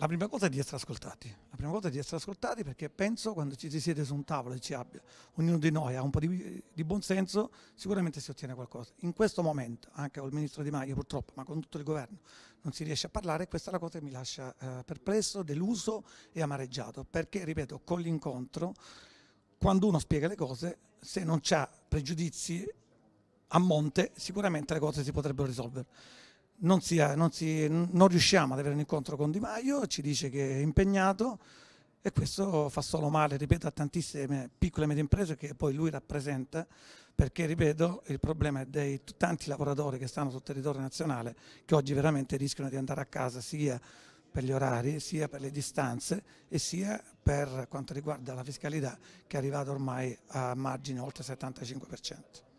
la prima cosa è di essere ascoltati, la prima cosa è di essere ascoltati perché penso quando ci si siede su un tavolo e ci abbia, ognuno di noi ha un po' di, di senso, sicuramente si ottiene qualcosa. In questo momento, anche col Ministro Di Maio purtroppo, ma con tutto il governo, non si riesce a parlare, questa è la cosa che mi lascia eh, perplesso, deluso e amareggiato, perché, ripeto, con l'incontro, quando uno spiega le cose, se non ha pregiudizi a monte, sicuramente le cose si potrebbero risolvere non, si, non, si, non, riusciamo ad avere un incontro con Di Maio, ci dice che è impegnato e questo fa solo male, ripeto, a tantissime piccole e medie imprese che poi lui rappresenta, perché, ripeto, il problema è dei tanti lavoratori che stanno sul territorio nazionale che oggi veramente rischiano di andare a casa sia per gli orari, sia per le distanze e sia per quanto riguarda la fiscalità che è arrivata ormai a margine oltre il 75%.